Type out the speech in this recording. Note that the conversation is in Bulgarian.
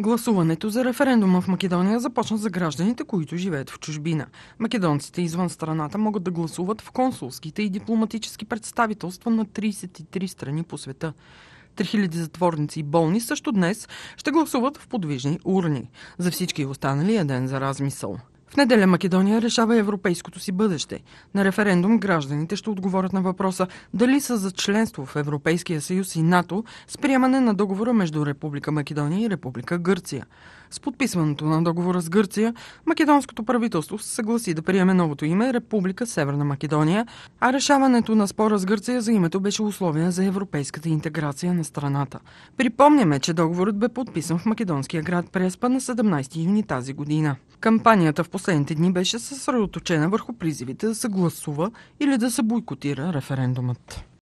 Гласуването за референдума в Македония започна за гражданите, които живеят в чужбина. Македонците извън страната могат да гласуват в консулските и дипломатически представителства на 33 страни по света. 3000 затворници и болни също днес ще гласуват в подвижни урни. За всички останали е ден за размисъл. В неделя Македония решава европейското си бъдеще. На референдум гражданите ще отговорят на въпроса дали са за членство в Европейския съюз и НАТО с приемане на договора между Република Македония и Република Гърция. С подписването на договора с Гърция, македонското правителство се съгласи да приеме новото име Република Северна Македония, а решаването на спора с Гърция за името беше условие за европейската интеграция на страната. Припомняме, че договорът бе подписан в македонския град Преспа на 17 юни тази година. Кампанията в последните дни беше съсредоточена върху призивите да се гласува или да се бойкотира референдумът.